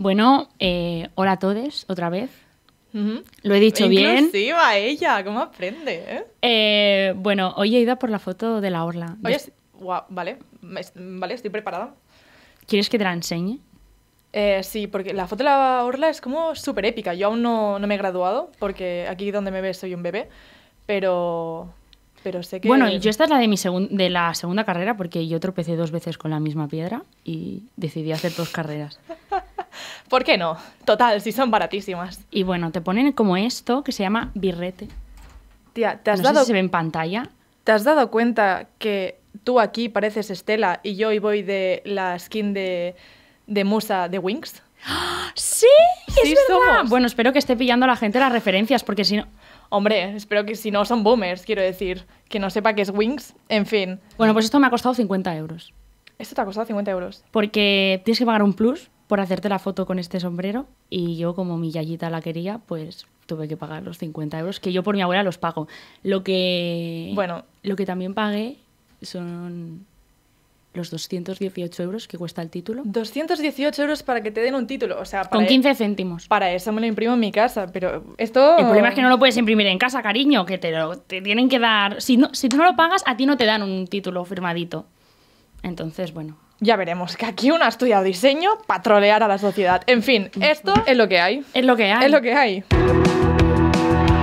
Bueno, eh, hola a todos, otra vez. Lo he dicho bien. Inclusiva ella, ¿cómo aprende? Eh? eh bueno, hoy he ido por la foto de la orla. vale, vale, estoy preparada. ¿Quieres que te la enseñe? Eh, sí, porque la foto de la orla es como súper épica. Yo aún no, me he graduado, porque aquí donde me ves soy un bebé, pero... Pero sé que... Bueno, yo esta es la de, mi de la segunda carrera porque yo tropecé dos veces con la misma piedra y decidí hacer dos carreras. ¿Por qué no? Total, si son baratísimas. Y bueno, te ponen como esto que se llama birrete. Tía, ¿te has dado... se ve en pantalla. ¿Te has dado cuenta que tú aquí pareces Estela y yo hoy voy de la skin de, Musa de Wings? ¡Sí! ¡Es verdad! Bueno, espero que esté pillando la gente las referencias, porque si no... Hombre, espero que si no son boomers, quiero decir. Que no sepa que es Wings, en fin. Bueno, pues esto me ha costado 50 euros. ¿Esto te ha costado 50 euros? Porque tienes que pagar un plus por hacerte la foto con este sombrero y yo como mi yayita la quería, pues tuve que pagar los 50 euros, que yo por mi abuela los pago. Lo que, bueno. lo que también pagué son los 218 euros que cuesta el título. 218 euros para que te den un título, o sea... Con 15 céntimos. Para eso me lo imprimo en mi casa, pero esto... El problema es que no lo puedes imprimir en casa, cariño, que te lo te tienen que dar... Si, no, si tú no lo pagas, a ti no te dan un título firmadito. Entonces, bueno, ya veremos, que aquí uno ha estudiado diseño para a la sociedad. En fin, esto es lo que hay. Es lo que hay. Es lo que hay. Es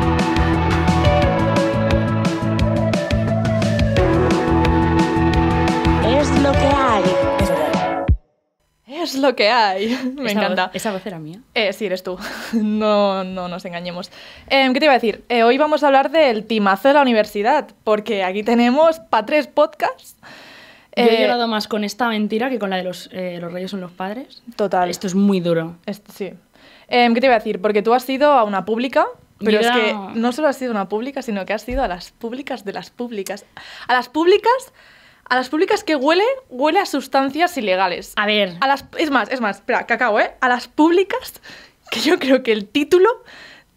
lo que hay. Es lo que hay. Me encanta. ¿Esa voz era mía? Eh, sí, eres tú. No, no nos engañemos. Em, ¿Qué te iba a decir? Eh, hoy vamos a hablar del timazo de la universidad, porque aquí tenemos para tres podcasts yo he eh, llorado más con esta mentira que con la de los, eh, reyes son los padres. Total. Esto es muy duro. sí. Em, ¿Qué te iba a decir? Porque tú has ido a una pública, pero es que no... solo has sido una pública, sino que has ido a las públicas de las públicas. A las públicas a las públicas que huele, huele a sustancias ilegales. A ver. A las, es más, es más, espera, cacao, ¿eh? A las públicas, que yo creo que el título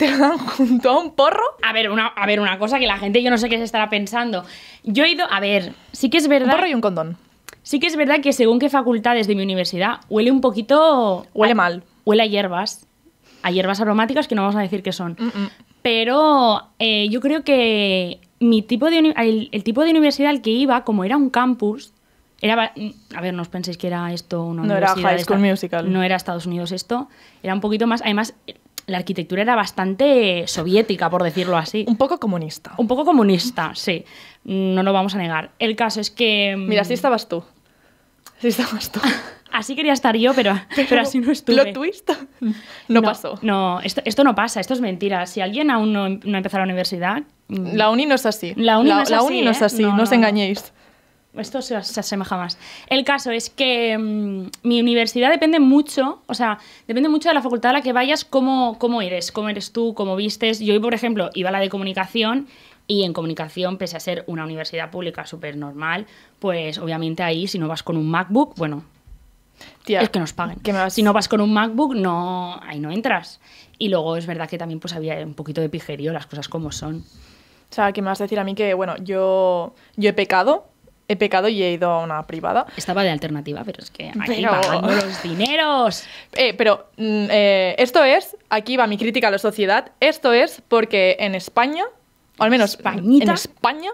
te dan junto a un porro. A ver, una, a ver, una cosa que la gente yo no sé qué se estará pensando. Yo he ido, a ver, sí que es verdad. Un porro y un condón. Sí que es verdad que según qué facultades de mi universidad huele un poquito. Huele mal. Huele a hierbas. A hierbas aromáticas que no vamos a decir qué son. Pero eh, yo creo que mi tipo de el, tipo de universidad al que iba, como era un campus, era, mm, a ver, no os penséis que era esto una No era High School Musical. No era Estados Unidos esto. Era un poquito más. Además, la arquitectura era bastante soviética, por decirlo así. Un poco comunista. Un poco comunista, sí. No lo vamos a negar. El caso es que... Mm, Mira, así estabas tú. Así estabas tú. así quería estar yo, pero, pero, así no estuve. Lo twist? No, pasó. No, esto, esto, no pasa, esto es mentira. Si alguien aún no, no ha la universidad... La uni no es así. La uni no es así, no, ¿eh? os engañéis esto se, se, asemeja más. El caso es que mm, mi universidad depende mucho, o sea, depende mucho de la facultad a la que vayas, cómo, cómo eres, cómo eres tú, cómo vistes. Yo, hoy, por ejemplo, iba a la de comunicación y en comunicación, pese a ser una universidad pública súper normal, pues obviamente ahí si no vas con un MacBook, bueno, es que nos paguen. Que Si no vas con un MacBook, no, ahí no entras. Y luego es verdad que también pues había un poquito de pijerío, las cosas como son. O sea, que me vas a decir a mí que, bueno, yo, yo he pecado he pecado y he ido a una privada. Estaba de alternativa, pero es que aquí los dineros. Eh, pero mm, eh, esto es, aquí va mi crítica a la sociedad, esto es porque en España al menos en España,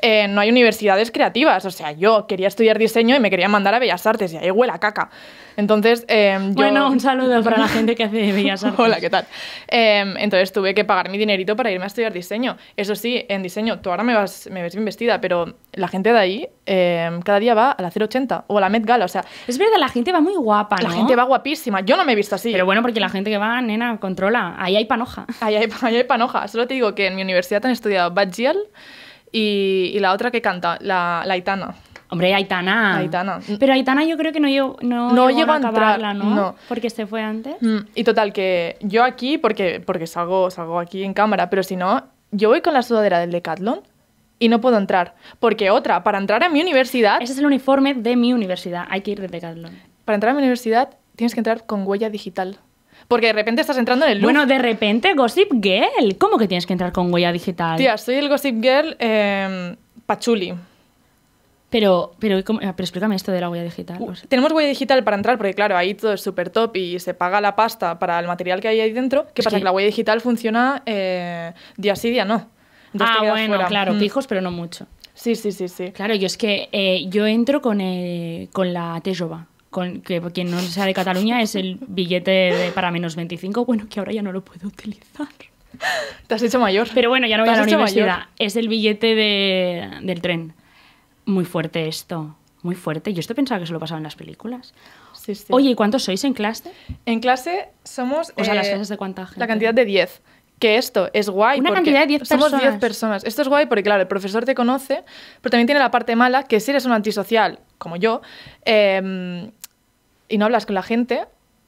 eh, no hay universidades creativas. O sea, yo quería estudiar diseño y me quería mandar a Bellas Artes y ahí huele a caca. Entonces, eh, Bueno, un saludo para la gente que hace Bellas Artes. Hola, ¿qué tal? Eh, entonces tuve que pagar mi dinerito para irme a estudiar diseño. Eso sí, en diseño, tú ahora me, vas, ves bien vestida, pero la gente de ahí cada día va a la 080 o a la Met Gala. O sea, es verdad, la gente va muy guapa. La gente va guapísima. Yo no me he visto así. Pero bueno, porque la gente que va, nena, controla. Ahí hay panoja. Ahí hay, ahí panoja. Solo te digo que en mi universidad han estudiado y, y, la otra que canta, la, Aitana. Hombre, Aitana. Pero Aitana yo creo que no, llegó, no, no llegó a acabarla, ¿no? ¿no? Porque se fue antes. Mm, y total, que yo aquí, porque, porque salgo, salgo aquí en cámara, pero si no, yo voy con la sudadera del Decathlon y no puedo entrar. Porque otra, para entrar a mi universidad... Ese es el uniforme de mi universidad, hay que ir de Decathlon. Para entrar a mi universidad tienes que entrar con huella digital. Porque de repente estás entrando en el Bueno, de repente, Gossip Girl. ¿Cómo que tienes que entrar con huella digital? Tía, soy el Gossip Girl em, pachuli. Pero, pero, ah, pero explícame esto de la huella digital. Uh, tenemos huella digital para entrar, porque claro, ahí todo es súper top y se paga la pasta para el material que hay ahí dentro. ¿Qué pasa? Que... la huella digital funciona eh, día sí, día no. Entonces ah, bueno, claro, mm. pijos, pero no mucho. Sí, sí, sí, sí. Claro, yo es que eh, yo entro con, con la Tejova que quien no sea de Cataluña es el billete de, para menos 25, bueno, que ahora ya no lo puedo utilizar. Te has hecho mayor. Pero bueno, ya no voy a la universidad. Mayor. Es el billete de, del tren. Muy fuerte esto, muy fuerte. Yo esto pensaba que se lo pasaba en las películas. Oye, ¿y cuántos sois en clase? En clase somos... O sea, las eh, clases de cuánta gente. La cantidad de 10 que esto es guay. Una cantidad de 10 Somos 10 personas. Esto es guay porque, claro, el profesor te conoce, pero también tiene la parte mala que si eres un antisocial, como yo, eh, y no hablas con la gente,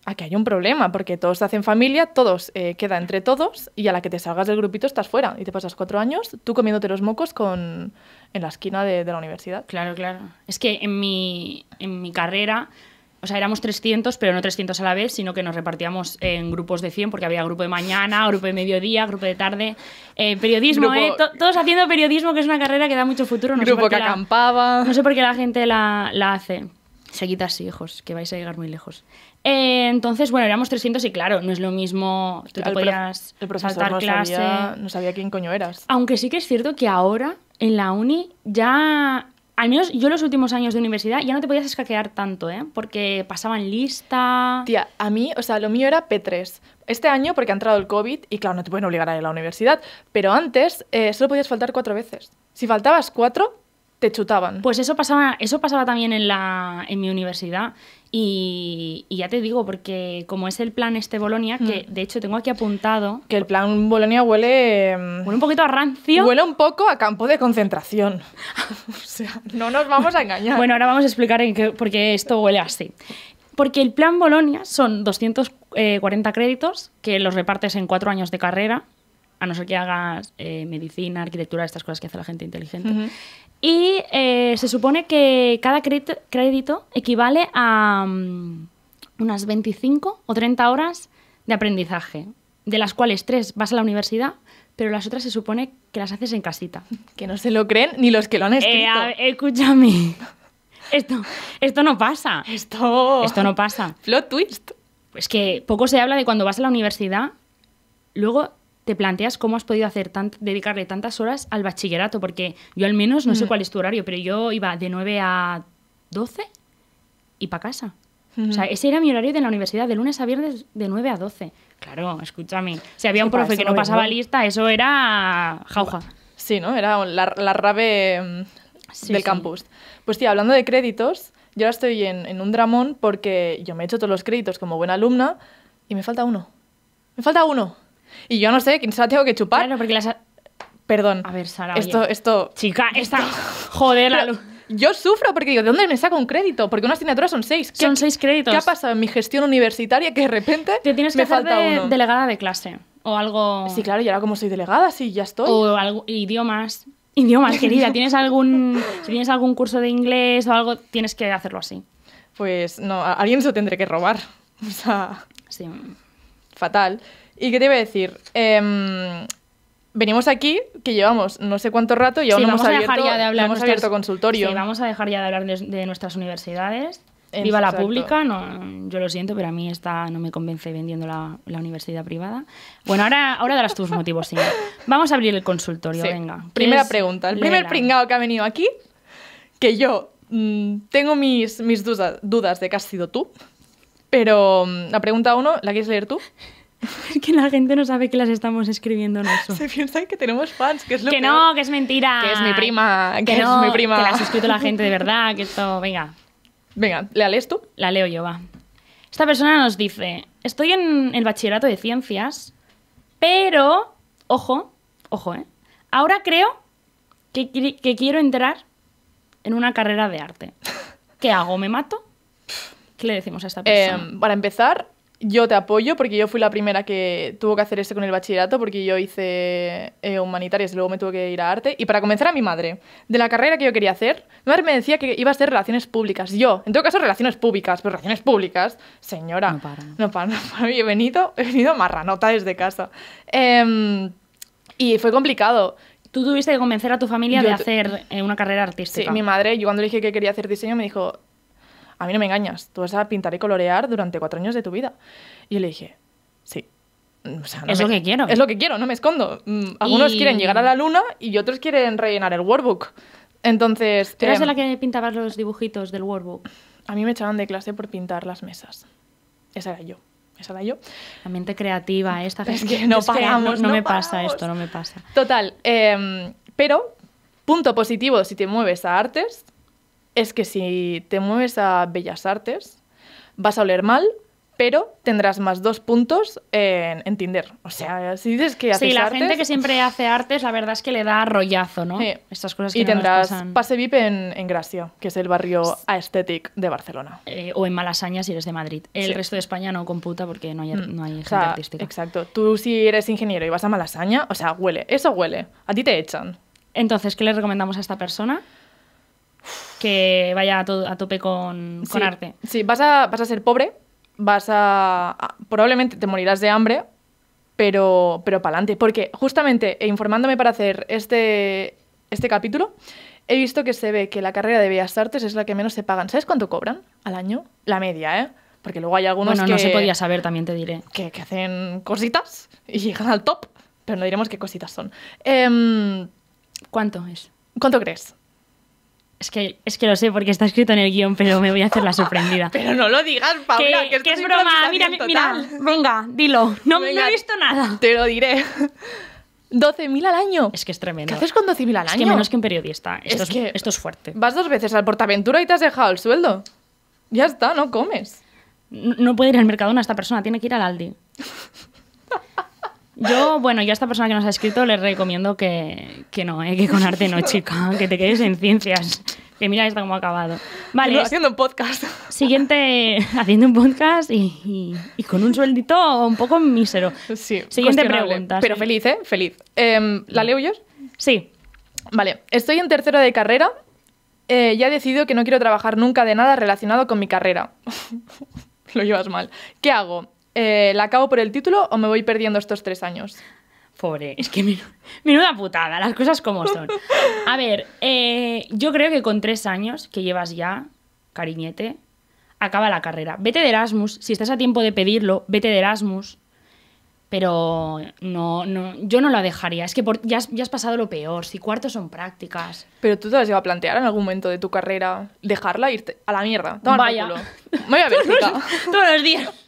a que hay un problema, porque todos se hacen familia, todos eh, queda entre todos, y a la que te salgas del grupito estás fuera. Y te pasas cuatro años tú comiéndote los mocos en la esquina de, la universidad. Claro, claro. Es que en mi, en mi carrera o sea, éramos 300, pero no 300 a la vez, sino que nos repartíamos en grupos de 100, porque había grupo de mañana, grupo de mediodía, grupo de tarde. Eh, periodismo, eh, todos haciendo periodismo, que es una carrera que da mucho futuro. No grupo sé por que acampaba. No sé por qué la gente la, la hace. Seguid así, hijos, que vais a llegar muy lejos. Eh, entonces, bueno, éramos 300 y claro, no es lo mismo. Tú te podías el saltar no clase. Sabía, no sabía quién coño eras. Aunque sí que es cierto que ahora, en la uni, ya. Al menos yo los últimos años de universidad ya no te podías escaquear tanto, ¿eh? Porque pasaban lista. Tía, a mí, o sea, lo mío era P3. Este año, porque ha entrado el COVID, y claro, no te pueden obligar a ir a la universidad, pero antes eh, solo podías faltar cuatro veces. Si faltabas cuatro, te chutaban. Pues eso pasaba, eso pasaba también en, la, en mi universidad. Y, ya te digo, porque como es el plan este Bolonia, que hmm. de hecho tengo aquí apuntado. Que el plan Bolonia huele. Em, huele un poquito a rancio. Huele un poco a campo de concentración. o sea, no nos vamos a engañar. bueno, ahora vamos a explicar en qué, por qué esto huele así. Porque el plan Bolonia son 240 eh, créditos que los repartes en cuatro años de carrera a no ser que hagas eh, medicina, arquitectura, estas cosas que hace la gente inteligente. Y eh, se supone que cada crédito, equivale a mm, unas 25 o 30 horas de aprendizaje, de las cuales tres vas a la universidad, pero las otras se supone que las haces en casita. Que no se lo creen ni los que lo han eh, escrito. Eh, escúchame. Esto, esto no pasa. Esto... Esto no pasa. flow twist. pues que poco se habla de cuando vas a la universidad, luego te planteas cómo has podido hacer dedicarle tantas horas al bachillerato, porque yo al menos no sé mm. cuál es tu horario, pero yo iba de 9 a 12 y para casa. O sea, mm. ese era mi horario de la universidad, de lunes a viernes de 9 a 12. Claro, escúchame. Si había un profe que no pasaba lista, eso era jauja. Sí, ¿no? Era la, rave mm, del campus. Pues sí, hablando de créditos, yo ahora estoy en, en un dramón porque yo me he hecho todos los créditos como buena alumna y me falta uno. Me falta uno. Y yo no sé quién se la tengo que chupar. Claro, porque las... Perdón. A ver, Sara. Esto, esto. Chica, esta. Joder, Yo sufro porque digo, ¿de dónde me saco un crédito? Porque una asignatura son seis. son seis créditos. ¿Qué ha pasado en mi gestión universitaria que de repente Te tienes que hacer falta delegada de clase o algo. Sí, claro, y ahora como soy delegada, sí, ya estoy. O algo, idiomas. Idiomas, querida. ¿Tienes algún, si tienes algún curso de inglés o algo, tienes que hacerlo así. Pues no, alguien se lo tendré que robar. O sea. Sí. Fatal. ¿Y qué te iba a decir? Em, venimos aquí, que llevamos no sé cuánto rato y aún no hemos abierto, consultorio. Sí, vamos a dejar ya de hablar de, nuestras universidades. Viva la pública, no, yo lo siento, pero a mí esta no me convence vendiendo la, universidad privada. Bueno, ahora, ahora darás tus motivos, sí. Vamos a abrir el consultorio, venga. Primera pregunta. El primer pringado que ha venido aquí, que yo mm, tengo mis, mis dudas, de que has sido tú, pero mm, la pregunta uno, ¿la quieres leer tú? que la gente no sabe que las estamos escribiendo nosotros. Se piensan que tenemos fans, que es lo Que Que no, que es mentira. Que es mi prima, que, es mi prima. Que las ha escrito la gente de verdad, que esto, venga. Venga, ¿la lees tú? La leo yo, va. Esta persona nos dice, estoy en el bachillerato de ciencias, pero, ojo, ojo, ¿eh? Ahora creo que, quiero entrar en una carrera de arte. ¿Qué hago? ¿Me mato? ¿Qué le decimos a esta em, persona? para empezar, yo te apoyo porque yo fui la primera que tuvo que hacer esto con el bachillerato porque yo hice eh, humanitarias y luego me tuve que ir a arte. Y para comenzar a mi madre, de la carrera que yo quería hacer, mi madre me decía que iba a ser relaciones públicas. Yo, en todo caso, relaciones públicas, pero relaciones públicas, señora. No para. No para, no He venido, he marranota desde casa. Em, y fue complicado. Tú tuviste que convencer a tu familia de hacer eh, una carrera artística. Sí, mi madre, yo cuando le dije que quería hacer diseño me dijo, a mí no me engañas, tú vas a pintar y colorear durante cuatro años de tu vida. Y yo le dije, sí. es lo que quiero. Es lo que quiero, no me escondo. Mm, algunos quieren llegar a la luna y otros quieren rellenar el workbook. Entonces... ¿Tú eras em, la que pintabas los dibujitos del workbook? A mí me echaban de clase por pintar las mesas. Esa era yo. Esa era yo. La mente creativa, esta Es que no paramos. no, me pasa esto, no me pasa. Total. Em, pero, punto positivo si te mueves a artes, es que si te mueves a Bellas Artes, vas a oler mal, pero tendrás más dos puntos en, Tinder. O sea, si dices que haces Sí, la gente que siempre hace artes, la verdad es que le da rollazo, ¿no? Sí. Estas cosas que Y tendrás pase VIP en, en, Gracia, que es el barrio aesthetic de Barcelona. Eh, o en Malasaña si eres de Madrid. El resto de España no computa porque no hay, mm. gente artística. Exacto. Tú si eres ingeniero y vas a Malasaña, o sea, huele. Eso huele. A ti te echan. Entonces, ¿qué le recomendamos a esta persona? que vaya a, a tope con, arte. Sí, vas a, vas a ser pobre, vas a, probablemente te morirás de hambre, pero, pero para adelante. Porque justamente e informándome para hacer este, este capítulo, he visto que se ve que la carrera de Bellas Artes es la que menos se pagan. ¿Sabes cuánto cobran al año? La media, ¿eh? Porque luego hay algunos bueno, que... no se podía saber, también te diré. Que, hacen cositas y llegan al top, pero no diremos qué cositas son. Em, ¿Cuánto es? ¿Cuánto crees? Es que, es que lo sé porque está escrito en el guión, pero me voy a hacer la sorprendida. pero no lo digas, Paula, que, que, que es broma. Mira, mira, venga, dilo. No, he visto nada. Te lo diré. 12.000 al año. Es que es tremendo. ¿Qué haces con 12.000 al año? Es que menos que un periodista. Esto es, esto es fuerte. Vas dos veces al Portaventura y te has dejado el sueldo. Ya está, no comes. No, puede ir al mercado Mercadona esta persona, tiene que ir al Aldi. Yo, bueno, yo a esta persona que nos ha escrito le recomiendo que, no, ¿eh? que con arte no, chica, que te quedes en ciencias. Que mira está como ha acabado. Vale. haciendo un podcast. Siguiente, haciendo un podcast y, con un sueldito un poco mísero. Sí, Siguiente pregunta. Pero feliz, ¿eh? Feliz. Em, ¿La mm. leo yo? Sí. Vale, estoy en tercero de carrera. Eh, ya he decidido que no quiero trabajar nunca de nada relacionado con mi carrera. Lo llevas mal. ¿Qué hago? Eh, ¿la acabo por el título o me voy perdiendo estos tres años? Pobre, es que menuda putada, las cosas como son. A ver, eh, yo creo que con tres años que llevas ya, cariñete, acaba la carrera. Vete de Erasmus, si estás a tiempo de pedirlo, vete de Erasmus. Pero no, no yo no la dejaría. Es que ya, has, ya, has, pasado lo peor. Si cuartos son prácticas. Pero tú te las llevas a plantear en algún momento de tu carrera dejarla e irte a la mierda. Toma Vaya. El todos los días.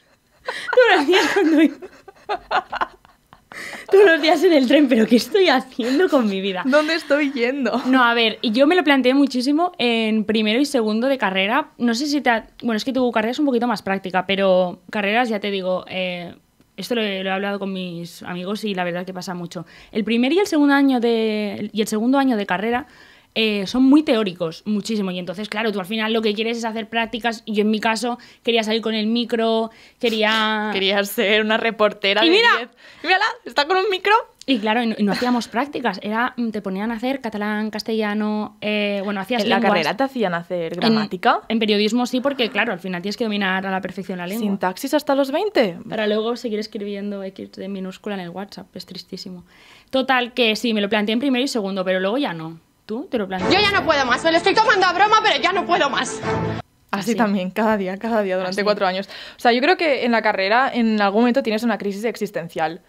Todos los días en el tren, pero ¿qué estoy haciendo con mi vida? ¿Dónde estoy yendo? No, a ver, y yo me lo planteé muchísimo en primero y segundo de carrera. No sé si te... Ha... Bueno, es que tu carrera es un poquito más práctica, pero carreras, ya te digo, eh, esto lo he, hablado con mis amigos y la verdad que pasa mucho. El primer y el segundo año de, y el segundo año de carrera eh, son muy teóricos, muchísimo. Y entonces, claro, tú al final lo que quieres es hacer prácticas. Yo en mi caso quería salir con el micro, quería... Quería ser una reportera. Y mira, está con un micro. Y claro, y no, hacíamos prácticas, era mm, te ponían a hacer catalán, castellano, eh, bueno, hacías ¿En la carrera te hacían hacer gramática? En, periodismo sí, porque claro, al final tienes que dominar a la perfección la lengua. ¿Sintaxis hasta los 20? Para luego seguir escribiendo X de minúscula en el WhatsApp, es tristísimo. Total, que sí, me lo planteé en primero y segundo, pero luego ya no. ¿Tú te lo Yo ya no puedo más, me lo estoy tomando a broma, pero ya no puedo más. Así, también, cada día, cada día, durante cuatro años. O sea, yo creo que en la carrera en algún momento tienes una crisis existencial.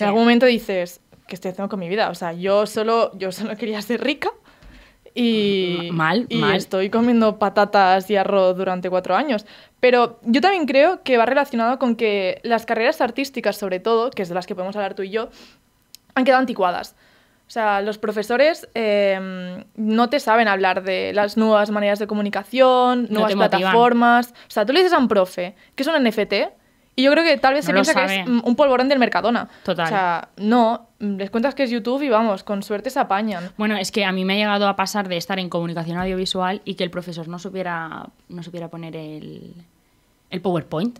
En algún momento dices, ¿qué estoy haciendo con mi vida? O sea, yo solo, yo solo quería ser rica y, mal, estoy comiendo patatas y arroz durante cuatro años. Pero yo también creo que va relacionado con que las carreras artísticas, sobre todo, que es de las que podemos hablar tú y yo, han quedado anticuadas. O sea, los profesores em, no te saben hablar de las nuevas maneras de comunicación, nuevas plataformas. O sea, tú le dices a un profe que es un NFT y yo creo que tal vez se piensa que es un polvorón del Mercadona. Total. O sea, no, les cuentas que es YouTube y vamos, con suerte se apañan. Bueno, es que a mí me ha llegado a pasar de estar en comunicación audiovisual y que el profesor no supiera, no supiera poner el, el PowerPoint.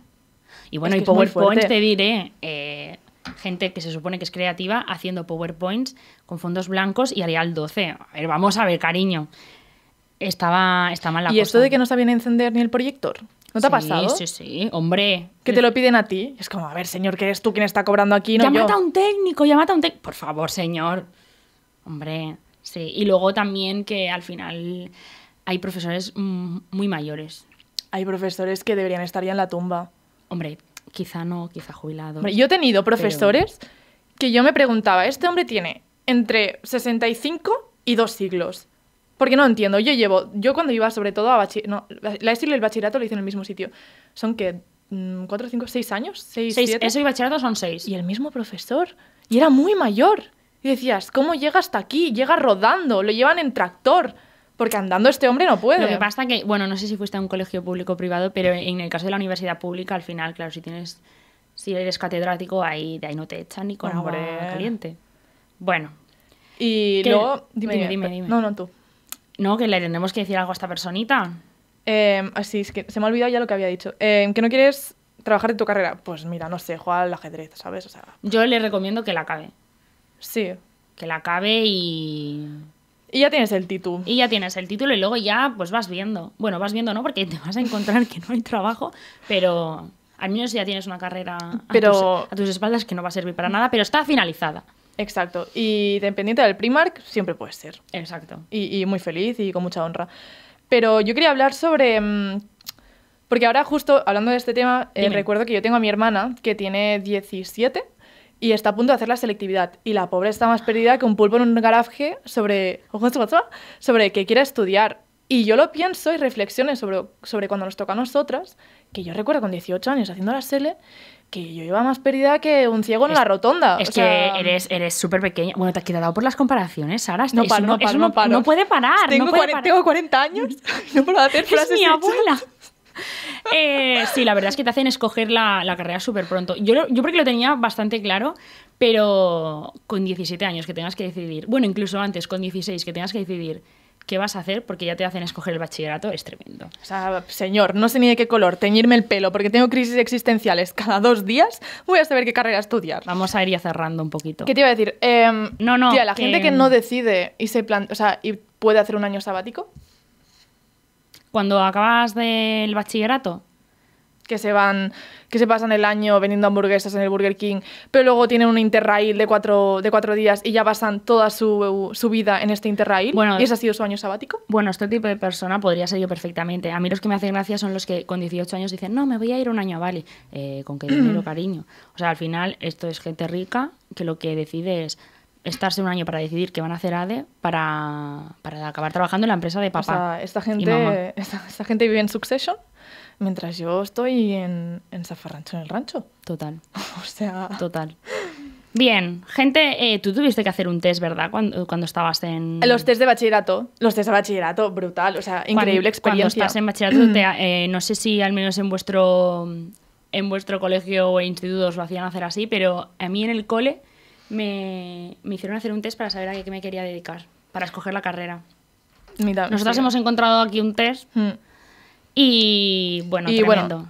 Y bueno, el y PowerPoint te diré, eh, gente que se supone que es creativa haciendo PowerPoints con fondos blancos y Arial 12. A ver, vamos a ver, cariño. Estaba, está mal ¿Y cosa. ¿Y esto de que no está bien encender ni el proyector? ¿No te ha pasado? Sí, sí, sí, hombre. Que te lo piden a ti. Es como, a ver, señor, que eres tú quien está cobrando aquí, no a un técnico, llama a un técnico. Por favor, señor. Hombre, sí. Y luego también que al final hay profesores mm, muy mayores. Hay profesores que deberían estar ya en la tumba. Hombre, Quizá no, quizá jubilado. Yo he tenido profesores que yo me preguntaba, este hombre tiene entre 65 y dos siglos. Porque no entiendo, yo llevo, yo cuando iba sobre todo a no, la estilo y el bachillerato lo hice en el mismo sitio. Son que, mm, ¿cuatro, cinco, seis años? ¿Seis, siete? Eso y bachillerato son seis. Y el mismo profesor, y era muy mayor. Y decías, ¿cómo llega hasta aquí? Llega rodando, lo llevan en tractor. Porque andando este hombre no puede. Lo que pasa que, bueno, no sé si fuiste a un colegio público o privado, pero en el caso de la universidad pública, al final, claro, si tienes, si eres catedrático, ahí, de ahí no te echan ni con agua ah, caliente. Bueno. Y luego, dime, dime, dime, No, no, tú. No, que le tenemos que decir algo a esta personita. Em, así ah, es que se me ha olvidado ya lo que había dicho. Em, que no quieres trabajar en tu carrera. Pues mira, no sé, juega al ajedrez, ¿sabes? O sea, Yo le recomiendo que la acabe. Sí. Que la acabe y y ya tienes el título. Y ya tienes el título y luego ya pues vas viendo. Bueno, vas viendo no porque te vas a encontrar que no hay trabajo, pero al menos ya tienes una carrera pero... a, tus, espaldas que no va a servir para nada, pero está finalizada. Exacto. Y dependiente del Primark siempre puede ser. Exacto. Y, muy feliz y con mucha honra. Pero yo quería hablar sobre mm, porque ahora justo hablando de este tema, eh, recuerdo que yo tengo a mi hermana que tiene 17 y está a punto de hacer la selectividad. Y la pobre está más perdida que un pulpo en un garaje sobre, sobre que quiere estudiar. Y yo lo pienso y reflexiones sobre, sobre cuando nos toca a nosotras, que yo recuerdo con 18 años haciendo la sele, que yo iba más perdida que un ciego en la rotonda. Es que eres eres súper pequeña. Bueno, te has quedado por las comparaciones, Sara. No no, paro, no, no puede parar. Tengo, no puede parar. tengo 40 años no puedo hacer frases. Es mi abuela. eh, sí, la verdad es que te hacen escoger la, carrera súper pronto. Yo, creo porque lo tenía bastante claro, pero con 17 años que tengas que decidir, bueno, incluso antes, con 16 que tengas que decidir qué vas a hacer porque ya te hacen escoger el bachillerato, es tremendo. O sea, señor, no sé ni de qué color, teñirme el pelo porque tengo crisis existenciales cada dos días, voy a saber qué carrera estudiar. Vamos a ir ya cerrando un poquito. ¿Qué te iba a decir? Em, no, no. sea, la gente que no decide y se plantea, y puede hacer un año sabático, cuando acabas del bachillerato. Que se van, que se pasan el año vendiendo hamburguesas en el Burger King, pero luego tienen un interrail de cuatro, de cuatro días y ya pasan toda su, su vida en este interrail. Bueno, ¿Y ese ha sido su año sabático? Bueno, este tipo de persona podría ser yo perfectamente. A mí los que me hacen gracia son los que con 18 años dicen, no, me voy a ir un año a Bali. Eh, ¿Con qué dinero, cariño? O sea, al final esto es gente rica que lo que decide es estarse un año para decidir qué van a hacer ADE para, para acabar trabajando en la empresa de papá. esta gente, Esta, gente vive en Succession mientras yo estoy en, en Zafarrancho, en el rancho. Total. o sea. Total. Bien, gente, eh, tú tuviste que hacer un test, ¿verdad? Cuando, cuando estabas en... Los test de bachillerato, los test de bachillerato, brutal, o sea, increíble experiencia. Cuando estás en bachillerato, eh, no sé si al menos en vuestro, en vuestro colegio o os lo hacían hacer así, pero a mí en el cole me, hicieron hacer un test para saber a qué me quería dedicar, para escoger la carrera. Nosotras hemos encontrado aquí un test. Mm. Y bueno,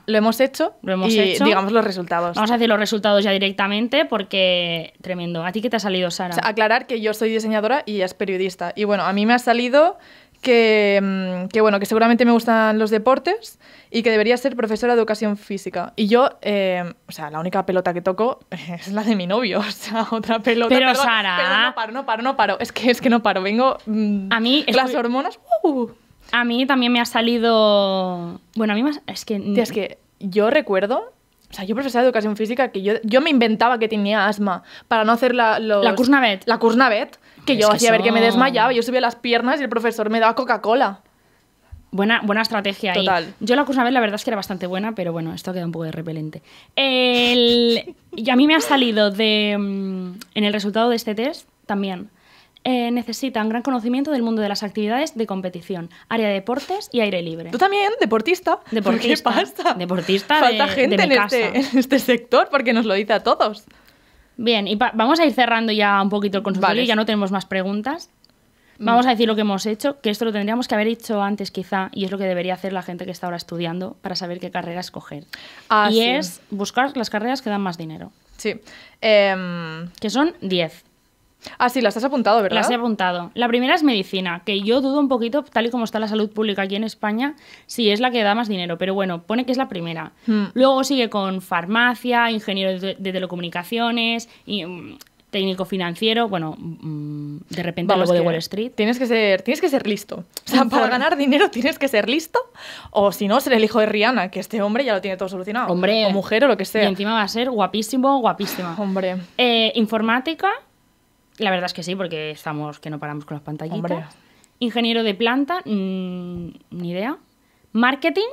lo hemos hecho. Lo y digamos los resultados. Vamos a decir los resultados ya directamente porque tremendo. ¿A ti qué te ha salido, Sara? aclarar que yo soy diseñadora y ella es periodista. Y bueno, a mí me ha salido Mm, que, bueno, que seguramente me gustan los deportes y que debería ser profesora de educación física. Y yo, eh, o sea, la única pelota que toco es la de mi novio, o sea, otra pelota. Pero Sara... no paro, no paro, no paro. Es que, es que no paro, vengo... Mm, a mí... Las hormonas... Uh. A mí también me ha salido... Bueno, a mí más... Es que... es que yo recuerdo o sea, yo profesora de educación física que yo, yo me inventaba que tenía asma para no hacer la... la cursnavet La cursnavet que yo hacía a ver que me desmayaba, yo subía las piernas y el profesor me daba Coca-Cola. Buena, buena estrategia Total. Yo la cursnavet la verdad es que era bastante buena, pero bueno, esto queda un poco de repelente. El... y a mí me ha salido de... Mm, en el resultado de este test también eh, necesitan gran conocimiento del mundo de las actividades de competición, área de deportes y aire libre. Tú también, deportista. Deportista. ¿Qué pasa? Deportista. Falta gente este, en, Este, sector porque nos lo dice a todos. Bien, y vamos a ir cerrando ya un poquito el consultorio, ya no tenemos más preguntas. Mm. Vamos a decir lo que hemos hecho, que esto lo tendríamos que haber hecho antes quizá, y es lo que debería hacer la gente que está ahora estudiando para saber qué carrera escoger. Ah, y es buscar las carreras que dan más dinero. Sí. Em, que son 10. Ah, sí, las has apuntado, ¿verdad? Las he apuntado. La primera es medicina, que yo dudo un poquito, tal y como está la salud pública aquí en España, si es la que da más dinero, pero bueno, pone que es la primera. Hmm. Luego sigue con farmacia, ingeniero de, telecomunicaciones, y, mm, técnico financiero, bueno, mm, de repente Vamos de Wall Street. Tienes que ser, tienes que ser listo. O sea, para ganar dinero tienes que ser listo, o si no, ser el hijo de Rihanna, que este hombre ya lo tiene todo solucionado. Hombre. O mujer o lo que sea. Y encima va a ser guapísimo, guapísima. hombre. Eh, informática la verdad es que sí, porque estamos que no paramos con las pantallitas. Ingeniero de planta, mm, ni idea. Marketing,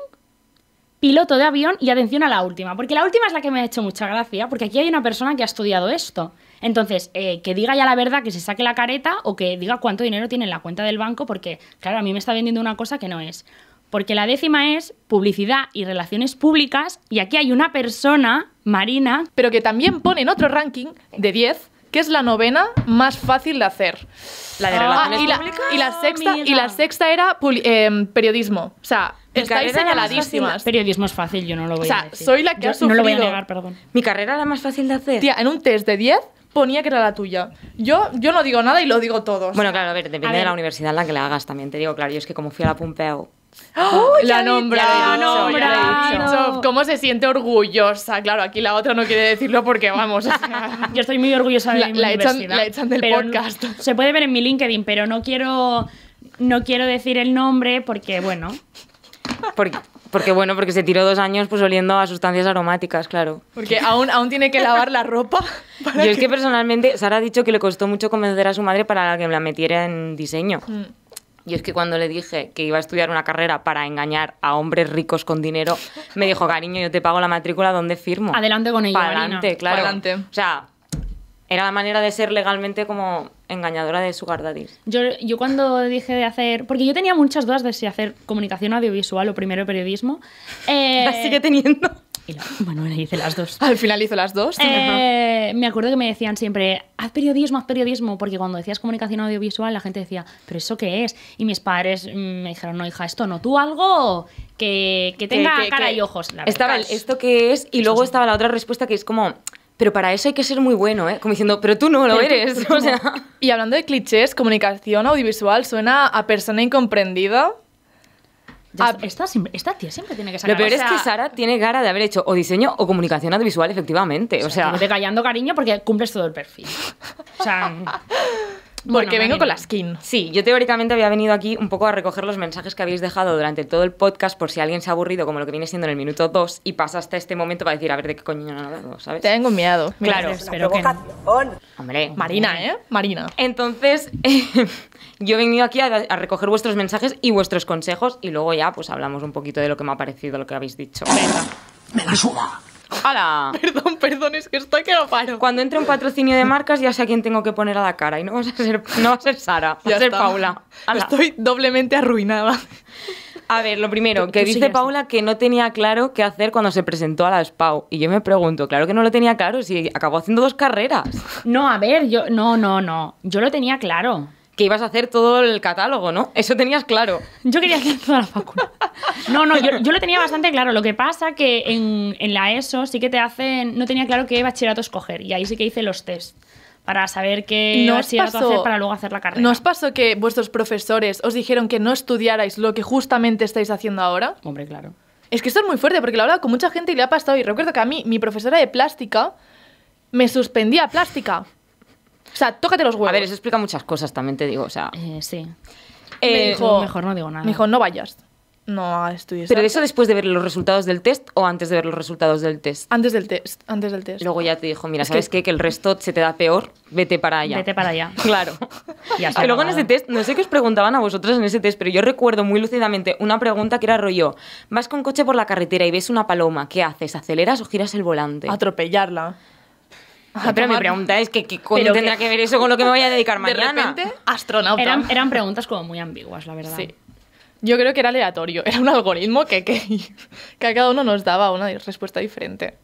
piloto de avión y atención a la última, porque la última es la que me ha hecho mucha gracia, porque aquí hay una persona que ha estudiado esto. Entonces, eh, que diga ya la verdad, que se saque la careta o que diga cuánto dinero tiene en la cuenta del banco, porque, claro, a mí me está vendiendo una cosa que no es. Porque la décima es publicidad y relaciones públicas, y aquí hay una persona, Marina. Pero que también pone en otro ranking de 10 ¿Qué es la novena más fácil de hacer. La de relaciones ah, y la, Y la ah, sexta, y la sexta era em, periodismo. O sea, estáis estáis señaladísimas. Periodismo es fácil, yo no lo voy a decir. soy la que ha sufrido. No lo voy a negar, perdón. Mi carrera era más fácil de hacer. Tía, en un test de 10 ponía que era la tuya. Yo, yo no digo nada y lo digo todo. Bueno, claro, a ver, depende de la universidad en la que le hagas también. Te digo, claro, yo es que como fui a la Pompeu la nombra, ¿Cómo se siente orgullosa? Claro, aquí la otra no quiere decirlo porque vamos. Yo estoy muy orgullosa de la, mi la echan del podcast. se puede ver en mi LinkedIn, pero no quiero, no quiero decir el nombre porque, bueno. Porque, bueno, porque se tiró dos años pues oliendo a sustancias aromáticas, claro. Porque aún, aún tiene que lavar la ropa. Yo es que personalmente, Sara ha dicho que le costó mucho convencer a su madre para que me la metiera en diseño. Mm. Y es que cuando le dije que iba a estudiar una carrera para engañar a hombres ricos con dinero, me dijo, cariño, yo te pago la matrícula, ¿dónde firmo? Adelante con ella Adelante, claro. O sea, era la manera de ser legalmente como engañadora de su guardadil. Yo, cuando dije de hacer. Porque yo tenía muchas dudas de si hacer comunicación audiovisual o primero periodismo. Eh, Así teniendo. Y la, bueno, hice las dos. Al final hizo las dos. Eh, me acuerdo que me decían siempre, haz periodismo, haz periodismo, porque cuando decías comunicación audiovisual la gente decía, pero ¿eso qué es? Y mis padres mm, me dijeron, no, hija, esto no, tú algo que, tenga cara y ojos. estaba esto qué es, y luego estaba la otra respuesta que es como, pero para eso hay que ser muy bueno, ¿eh? Como diciendo, pero tú no lo eres. o sea. Y hablando de clichés, comunicación audiovisual suena a persona incomprendida. esta, tía siempre tiene que sacar. Lo peor es que Sara tiene cara de haber hecho o diseño o comunicación audiovisual, efectivamente. O sea, o te callando cariño porque cumples todo el perfil. O sea. Porque vengo con la skin. Sí, yo teóricamente había venido aquí un poco a recoger los mensajes que habéis dejado durante todo el podcast por si alguien se ha aburrido, como lo que viene siendo en el minuto 2, y pasa hasta este momento para decir, a ver, ¿de qué coño ha dado, ¿Sabes? Tengo miedo. Claro, Hombre. Marina, ¿eh? Marina. Entonces, yo he venido aquí a, recoger vuestros mensajes y vuestros consejos, y luego ya pues hablamos un poquito de lo que me ha parecido, lo que habéis dicho. Venga. Me la ¡Hala! Perdón, perdón, es que estoy que no paro. Cuando entre un patrocinio de marcas ya sé a quién tengo que poner a la cara y no va a ser, no va a ser Sara, va a ser Paula. Estoy doblemente arruinada. A ver, lo primero, que dice Paula que no tenía claro qué hacer cuando se presentó a la SPAU. Y yo me pregunto, claro que no lo tenía claro si acabó haciendo dos carreras. No, a ver, yo. No, no, no. Yo lo tenía claro que ibas a hacer todo el catálogo, ¿no? Eso tenías claro. Yo quería hacer toda la facultad. No, no, yo, lo tenía bastante claro. Lo que pasa que en, en la ESO sí que te hacen... No tenía claro qué bachillerato escoger y ahí sí que hice los test para saber qué ¿No bachillerato hacer para luego hacer la carrera. ¿No os pasó que vuestros profesores os dijeron que no estudiarais lo que justamente estáis haciendo ahora? Hombre, claro. Es que esto es muy fuerte porque lo he hablado con mucha gente y le ha pasado. Y recuerdo que a mí, mi profesora de plástica, me suspendía plástica. O sea, tócate los huevos. A ver, eso explica muchas cosas, también te digo, o sea... Eh, sí. Eh, me dijo, mejor no digo nada. Me dijo, no vayas. No estudies. ¿Pero eso después de ver los resultados del test o antes de ver los resultados del test? Antes del test, antes del test. Luego ya te dijo, mira, ¿sabes que... qué? Que el resto se te da peor, vete para allá. Vete para allá. Claro. ya que luego en ese test, no sé qué os preguntaban a vosotros en ese test, pero yo recuerdo muy lúcidamente una pregunta que era rollo, vas con coche por la carretera y ves una paloma, ¿qué haces? ¿Aceleras o giras el volante? Atropellarla pero mi pregunta es que, qué tendrá que... ver eso con lo que me voy a dedicar mañana? astronauta. Eran, preguntas como muy ambiguas, la verdad. Sí. Yo creo que era aleatorio, era un algoritmo que, que a cada uno nos daba una respuesta diferente.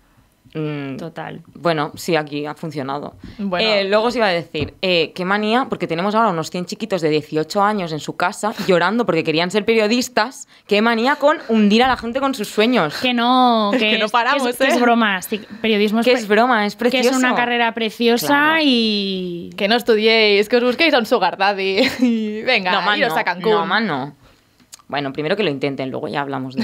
Mm, Total. Bueno, sí, aquí ha funcionado. Eh, luego se iba a decir, eh, qué manía, porque tenemos ahora unos 100 chiquitos de 18 años en su casa llorando porque querían ser periodistas. Qué manía con hundir a la gente con sus sueños. Que no, que, no paramos. Que es, ¿eh? broma, periodismo es, que es broma, es precioso. Que es una carrera preciosa y. Que no estudiéis, que os busquéis a un sugar daddy. y venga, no, a No, no. Bueno, primero que lo intenten, luego ya hablamos de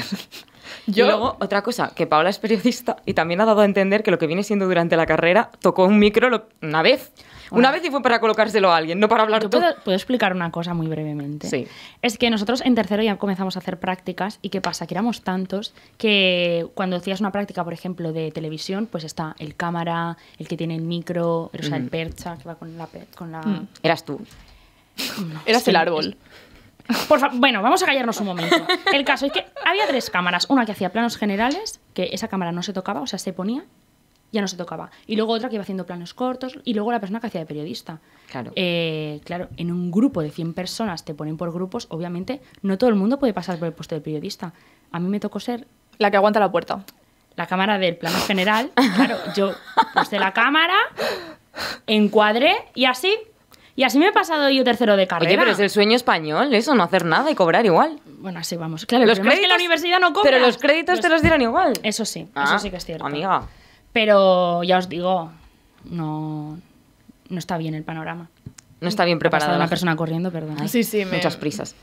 y luego, otra cosa, que Paula es periodista y también ha dado a entender que lo que viene siendo durante la carrera tocó un micro una vez. Una vez y fue para colocárselo a alguien, no para hablar todo tú. Puedo, explicar una cosa muy brevemente. Sí. Es que nosotros en tercero ya comenzamos a hacer prácticas y ¿qué pasa? Que éramos tantos que cuando hacías una práctica, por ejemplo, de televisión, pues está el cámara, el que tiene el micro, el, mm. percha que va con la... Mm. Eras tú. Eras el árbol bueno, vamos a callarnos un momento. El caso es que había tres cámaras. Una que hacía planos generales, que esa cámara no se tocaba, o sea, se ponía, ya no se tocaba. Y luego otra que iba haciendo planos cortos, y luego la persona que hacía de periodista. Claro. Eh, claro, en un grupo de 100 personas te ponen por grupos, obviamente no todo el mundo puede pasar por el puesto de periodista. A mí me tocó ser... La que aguanta la puerta. La cámara del plano general. Claro, yo puse la cámara, encuadré y así y así me he pasado yo tercero de carrera. Oye, pero es el sueño español, eso, no hacer nada y cobrar igual. Bueno, así vamos. Claro, los créditos, que la universidad no cobra. Pero los créditos te los dieron igual. Eso sí, eso ah, sí que es cierto. Amiga. Pero ya os digo, no, no está bien el panorama. No está bien preparado la persona corriendo, perdón. sí, sí, me... Muchas prisas.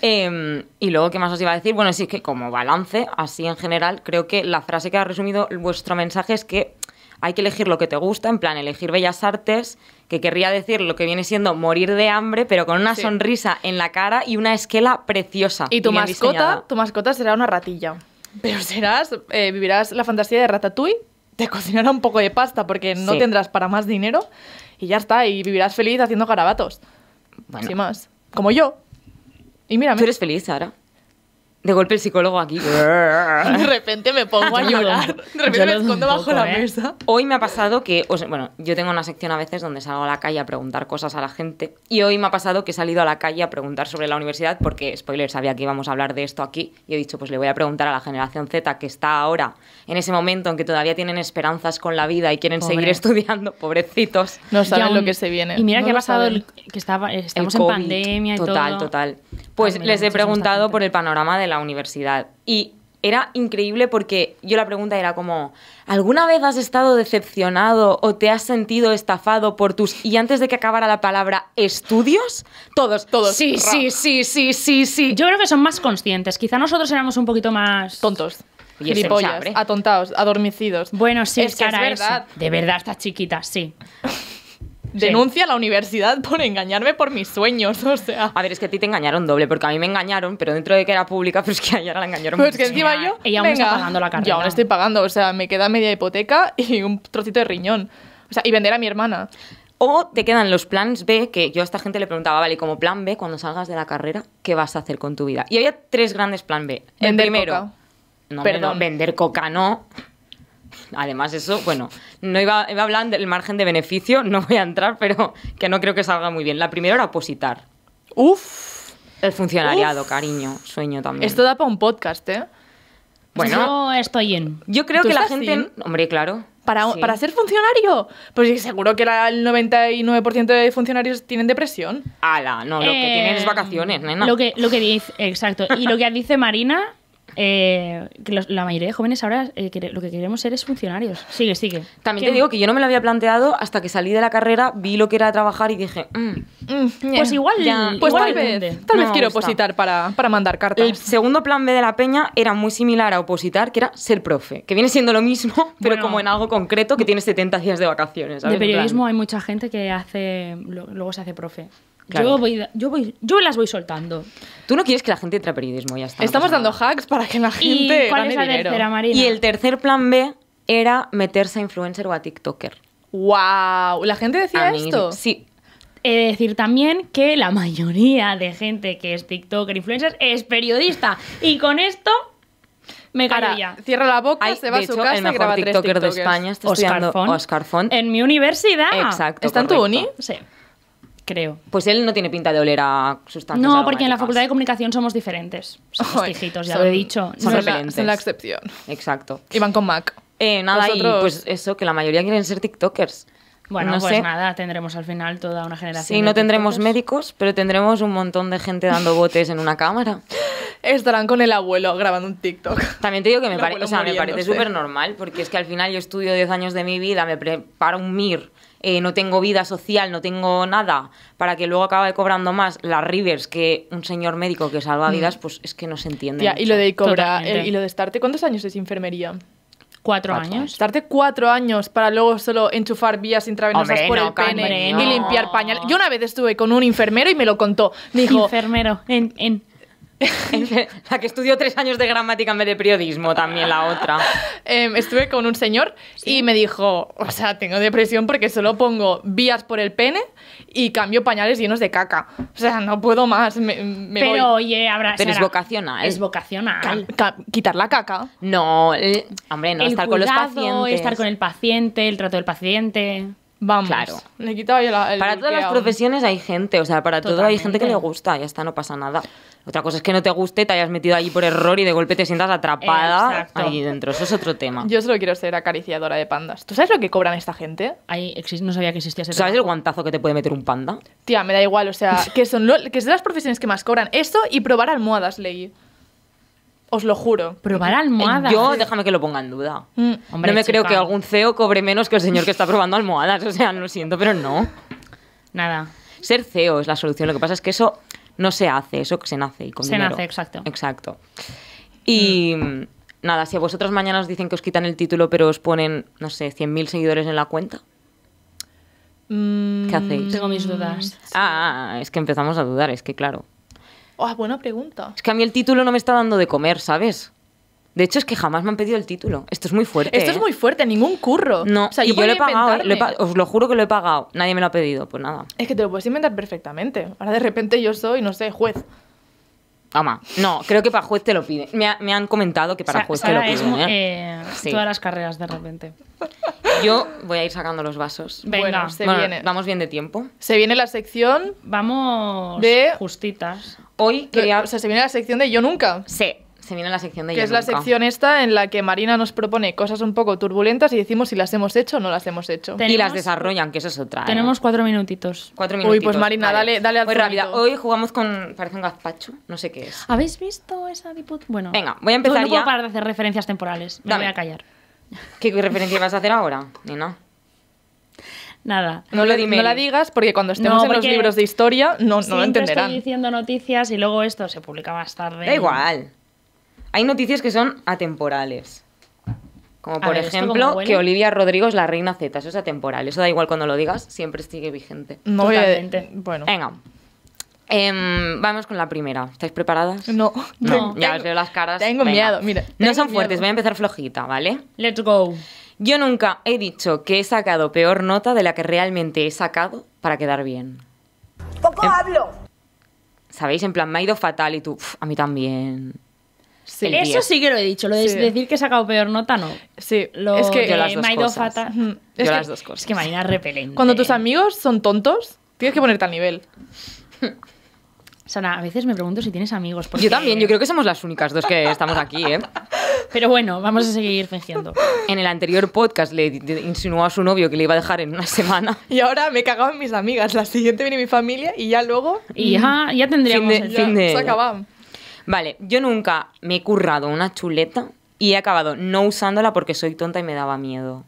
Em, y luego, ¿qué más os iba a decir? Bueno, sí, que como balance, así en general, creo que la frase que ha resumido vuestro mensaje es que hay que elegir lo que te gusta, en plan, elegir bellas artes, que querría decir lo que viene siendo morir de hambre, pero con una sonrisa en la cara y una esquela preciosa. Y tu mascota, tu mascota será una ratilla. Pero serás, eh, vivirás la fantasía de Ratatouille, te cocinará un poco de pasta porque no tendrás para más dinero y ya está, y vivirás feliz haciendo garabatos. más. Como yo. Y mira, tú eres feliz, ahora. De golpe el psicólogo aquí. De repente me pongo a llorar. De repente me escondo bajo la ¿eh? mesa. Hoy me ha pasado que, bueno, yo tengo una sección a veces donde salgo a la calle a preguntar cosas a la gente. Y hoy me ha pasado que he salido a la calle a preguntar sobre la universidad porque, spoiler, sabía que íbamos a hablar de esto aquí. Y he dicho, pues le voy a preguntar a la generación Z que está ahora, en ese momento en que todavía tienen esperanzas con la vida y quieren seguir estudiando, pobrecitos. No saben lo que se viene. Y mira qué que ha pasado el, que estaba, estamos en pandemia y total, todo. Total, total. Pues les he preguntado por el panorama de la universidad. Y era increíble porque yo la pregunta era como, ¿alguna vez has estado decepcionado o te has sentido estafado por tus... Y antes de que acabara la palabra estudios, todos, todos. Sí, sí, sí, sí, sí, sí. Yo creo que son más conscientes. Quizá nosotros éramos un poquito más... Tontos. Gilipollas, atontados, adormecidos. Bueno, sí, es, que es verdad. De verdad, estas chiquita, sí denuncia a la universidad por engañarme por mis sueños, o sea. A ver, es que a ti te engañaron doble, porque a mí me engañaron, pero dentro de que era pública, pues que a ella la engañaron Pues que encima yo, Ella aún venga, está pagando la Yo aún estoy pagando, o sea, me queda media hipoteca y un trocito de riñón. O sea, y vender a mi hermana. O te quedan los planes B, que yo a esta gente le preguntaba, vale, como plan B, cuando salgas de la carrera, ¿qué vas a hacer con tu vida? Y había tres grandes plan B. En Vender primero, coca. No, Perdón. no, vender coca no. Además, eso, bueno, no iba, a hablar del margen de beneficio, no voy a entrar, pero que no creo que salga muy bien. La primera era opositar. Uf. El funcionariado, cariño, sueño también. Esto da para un podcast, ¿eh? Bueno, yo estoy en. Yo creo que la gente. Hombre, claro. Para, ser funcionario. Pues seguro que el 99% de funcionarios tienen depresión. ¡Hala! no, lo que tienen es eh, vacaciones, nena. Lo que, lo que dice, exacto. Y lo que dice Marina eh, que la mayoría de jóvenes ahora eh, lo que queremos ser es funcionarios. Sigue, sigue. También te digo que yo no me lo había planteado hasta que salí de la carrera, vi lo que era trabajar y dije, mm, mm, mm, pues igual, ya, pues tal vez, quiero opositar para, mandar cartas. El segundo plan B de la peña era muy similar a opositar, que era ser profe, que viene siendo lo mismo, pero como en algo concreto que tiene 70 días de vacaciones. ¿sabes? De periodismo hay mucha gente que hace luego se hace profe. Yo, voy, yo, voy, yo las voy soltando. Tú no quieres que la gente entre a periodismo, ya está. Estamos dando hacks para que la gente ¿Y cuál es la Tercera, Marina? Y el tercer plan B era meterse a influencer o a TikToker. ¡Wow! ¿La gente decía esto? sí. He de decir también que la mayoría de gente que es TikToker, influencer, es periodista. Y con esto me cara Cierra la boca, se va a su casa y TikToker de España está Oscar Oscar Font. En mi universidad. Exacto. ¿Está en tu uni? Sí creo. Pues él no tiene pinta de oler a sustancias. No, porque en la facultad de comunicación somos diferentes. Somos hijitos, ya lo he dicho. Son, no, la, la excepción. Exacto. Y van con Mac. Eh, nada, y pues eso, que la mayoría quieren ser TikTokers. Bueno, pues nada, tendremos al final toda una generación. Sí, no tendremos médicos, pero tendremos un montón de gente dando botes en una cámara. Estarán con el abuelo grabando un TikTok. También te digo que me, me parece súper normal, porque es que al final yo estudio 10 años de mi vida, me preparo un MIR eh, no tengo vida social, no tengo nada, para que luego acabe cobrando más las Rivers que un señor médico que salva mm. vidas, pues es que no se entiende. Ya, y lo de cobrar, eh, y lo de estarte, ¿cuántos años es enfermería? Cuatro, años. Estarte cuatro años para luego solo enchufar vías intravenosas por el pene y limpiar pañal. Yo una vez estuve con un enfermero y me lo contó. dijo, enfermero, en la que estudió tres años de gramática en vez de periodismo, también la otra. Em, estuve con un señor y me dijo, o sea, tengo depresión porque solo pongo vías por el pene y cambio pañales llenos de caca. O sea, no puedo más, me, Pero oye, habrá... Pero es vocacional. Es vocacional. ¿Quitar la caca? No, hombre, no, estar con los pacientes. estar con el paciente, el trato del paciente... Vamos. Claro. para todas las profesiones hay gente, o sea, para todo hay gente que le gusta, y hasta no pasa nada. Otra cosa es que no te guste, te hayas metido allí por error y de golpe te sientas atrapada ahí dentro. Eso es otro tema. Yo solo quiero ser acariciadora de pandas. ¿Tú sabes lo que cobran esta gente? Ahí existe, no sabía que existía ese ¿Sabes el guantazo que te puede meter un panda? Tía, me da igual, o sea, que son que es de las profesiones que más cobran. Esto y probar almohadas, Ley. Os lo juro. Probar eh, almohadas. Yo, déjame que lo ponga en duda. Mm. no me creo que algún CEO cobre menos que el señor que está probando almohadas. O sea, lo siento, pero no. Nada. Ser CEO es la solución. Lo que pasa es que eso no se hace, eso que se nace y con Se nace, exacto. Exacto. Y mm. Mm, nada, si a vosotros mañana os dicen que os quitan el título pero os ponen, no sé, 100.000 seguidores en la cuenta, ¿qué mm, hacéis? Tengo mis dudas. Ah, es que empezamos a dudar, es que claro. Ah, buena pregunta. Es que a mí el título no me está dando de comer, ¿sabes? De hecho, es que jamás me han pedido el título. Esto es muy fuerte. Esto es ¿eh? muy fuerte, ningún curro. No, yo, lo he pagado. Eh, os lo juro que lo he pagado. Nadie me lo ha pedido, pues nada. Es que te lo puedes inventar perfectamente. Ahora de repente yo soy, no sé, juez. Ama, no, creo que para juez te lo pide. Me, han comentado que para juez te lo piden. ¿eh? sí. Todas las carreras de repente. Yo voy a ir sacando los vasos. Venga, se viene. Vamos bien de tiempo. Se viene la sección. Vamos. De. Justitas. Hoy quería. O sea, se viene la sección de Yo Nunca. Sí la sección Que es la sección esta en la que Marina nos propone cosas un poco turbulentas y decimos si las hemos hecho o no las hemos hecho. Y las desarrollan, que eso es otra. ¿eh? Tenemos cuatro minutitos. Cuatro minutitos. Uy, pues Marina, dale, dale al pues Hoy jugamos con, parece un gazpacho, no sé qué es. ¿Habéis visto esa diput? Bueno. Venga, voy a empezar no, no puedo parar de hacer referencias temporales. Me voy a callar. ¿Qué referencia vas a hacer ahora, Nina? Nada. No, lo no la digas porque cuando estemos en los libros de historia no, no lo entenderán. Estoy diciendo noticias y luego esto se publica más tarde. Da igual hay noticias que son atemporales. Como por ejemplo, que Olivia Rodrigo es la reina Z. Eso es atemporal. Eso da igual cuando lo digas, siempre sigue vigente. No, Bueno. Venga. Em, vamos con la primera. ¿Estáis preparadas? No. no. ya os veo las caras. Tengo miedo, mira. no son fuertes, voy a empezar flojita, ¿vale? Let's go. Yo nunca he dicho que he sacado peor nota de la que realmente he sacado para quedar bien. ¡Poco em, hablo! ¿Sabéis? En plan, me ha ido fatal y tú, a mí también eso sí que lo he dicho. Lo de decir que he sacado peor nota, no. Sí, lo es que, las dos me mm, Es, que, es que Marina repelente. Cuando tus amigos son tontos, tienes que ponerte al nivel. Sana, a veces me pregunto si tienes amigos. Porque... Yo también, yo creo que somos las únicas dos que estamos aquí, ¿eh? Pero bueno, vamos a seguir fingiendo. En el anterior podcast le insinuó a su novio que le iba a dejar en una semana. Y ahora me cagaban mis amigas. La siguiente viene mi familia y ya luego. Y mm, ya, ya tendríamos. el... fin de... acabamos. Vale, yo nunca me he currado una chuleta y he acabado no usándola porque soy tonta y me daba miedo.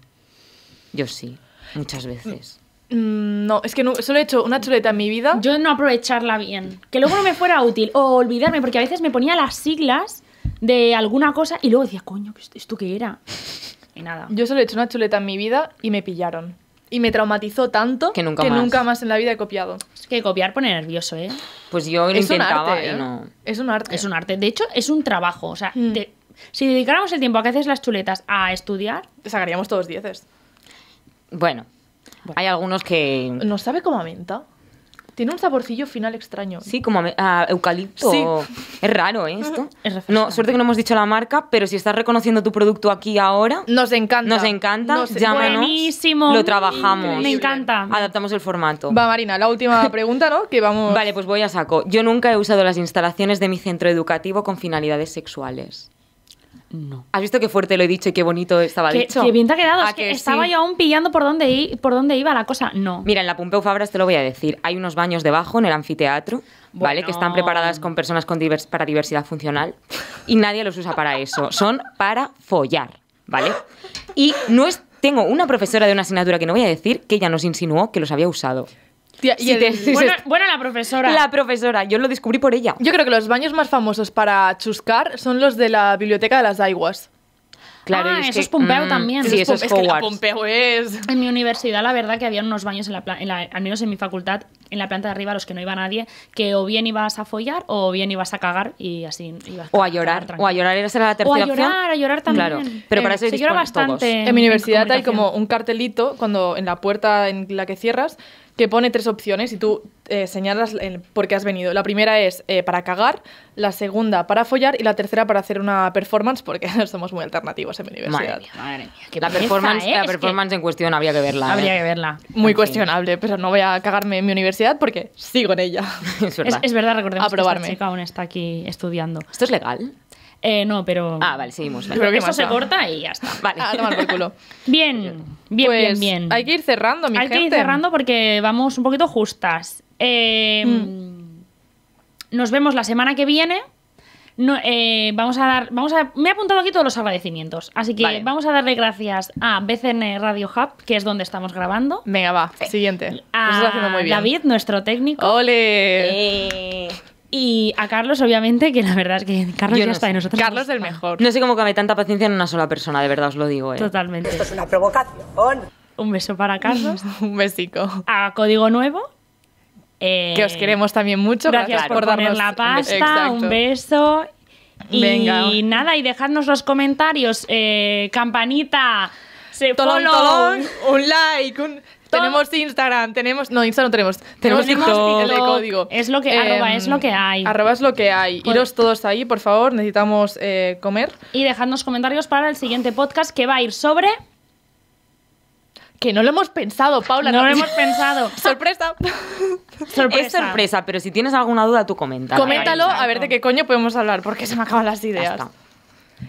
Yo sí, muchas veces. Mm, no, es que no, solo he hecho una chuleta en mi vida. Yo no aprovecharla bien. Que luego no me fuera útil. O olvidarme, porque a veces me ponía las siglas de alguna cosa y luego decía, coño, ¿esto qué era? Y nada. Yo solo he hecho una chuleta en mi vida y me pillaron y me traumatizó tanto que nunca, más. en la vida he copiado. Es que copiar pone nervioso, ¿eh? Pues yo lo es intentaba ¿eh? Es un arte. Es un arte. De hecho, es un trabajo. O sea, mm. si dedicáramos el tiempo a que haces las chuletas a estudiar. Sacaríamos todos dieces. Bueno, Hay algunos que. No sabe cómo a tiene un saborcillo final extraño. Sí, como eucalipto. Es raro, ¿eh, Esto. no, suerte que no hemos dicho la marca, pero si estás reconociendo tu producto aquí ahora. Nos encanta. Nos encanta. llámanos. Buenísimo. Lo trabajamos. Me encanta. Adaptamos el formato. Va, Marina, la última pregunta, ¿no? Que vamos. Vale, pues voy a saco. Yo nunca he usado las instalaciones de mi centro educativo con finalidades sexuales. No. ¿Has visto qué fuerte lo he dicho y qué bonito estaba ¿Qué, dicho? Qué bien te ha quedado. estaba yo aún pillando por dónde, por dónde iba la cosa. No. Mira, en la Pompeu Fabra te lo voy a decir. Hay unos baños debajo en el anfiteatro, ¿vale? Que están preparadas con personas para diversidad funcional y nadie los usa para eso. Son para follar, ¿vale? Y no es tengo una profesora de una asignatura que no voy a decir que ella nos insinuó que los había usado bueno, la profesora. La profesora, yo lo descubrí por ella. Yo creo que los baños más famosos para chuscar son los de la biblioteca de las Aiguas. Claro, ah, mm, eso es Pompeo también. Sí, eso es, es, es es. En mi universidad, la verdad que había unos baños, en la, al menos en mi facultad, en la planta de arriba, a los que no iba nadie, que o bien ibas a follar o bien ibas a cagar y así ibas. O a llorar. O a llorar, era la tercera opción. O a llorar, a llorar también. Claro, pero para eso eh, se llora bastante. en mi universidad hay como un cartelito cuando en la puerta en la que cierras que pone tres opciones y tú eh, señalas por qué has venido. La primera es eh, para cagar, la segunda para follar y la tercera para hacer una performance porque somos muy alternativos en mi universidad. ¿eh? la performance, performance en cuestión había que verla. que verla. Muy cuestionable, pero no voy a cagarme en mi universidad porque sigo en ella. es verdad, es, recordemos que esta aún está aquí estudiando. ¿Esto es legal? Eh, no, pero. Ah, vale, seguimos. eso se corta y ya está. Vale, a ah, tomar por culo. Bien, bien, bien, pues bien. Hay que ir cerrando, mi hay Hay que ir cerrando porque vamos un poquito justas. Eh, mm. Nos vemos la semana que viene. No, eh, vamos a dar. Vamos a, me he apuntado aquí todos los agradecimientos. Así que vamos a darle gracias a BCN Radio Hub, que es donde estamos grabando. Venga, va. Siguiente. A David, nuestro técnico. ¡Ole! Eh. Y a Carlos, obviamente, que la verdad es que Carlos ya está de nosotros. Carlos es el mejor. No sé cómo cabe tanta paciencia en una sola persona, de verdad os lo digo. ¿eh? Totalmente. Esto es una provocación. Un beso para Carlos. Un besico. A Código Nuevo. Eh, que os queremos también mucho. Gracias, por, darnos la pasta. Un beso. Y nada, y dejadnos los comentarios. Eh, campanita. Se un like, tenemos Instagram, tenemos. No, Instagram no tenemos. Tenemos, TikTok, código. Es lo que, es lo em, que hay. Arroba es lo que hay. Pues Iros todos ahí, por favor, necesitamos eh, comer. Y dejadnos comentarios para el siguiente podcast que va a ir sobre. Que no lo hemos pensado, Paula. No, lo hemos pensado. Sorpresa. sorpresa. sorpresa, pero si tienes alguna duda, tú comenta. Coméntalo a ver de qué coño podemos hablar, porque se me acaban las ideas.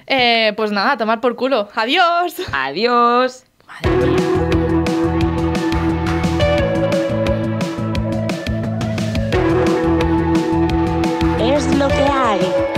Eh, pues nada, tomar por culo. Adiós. Adiós. Madre nucleares.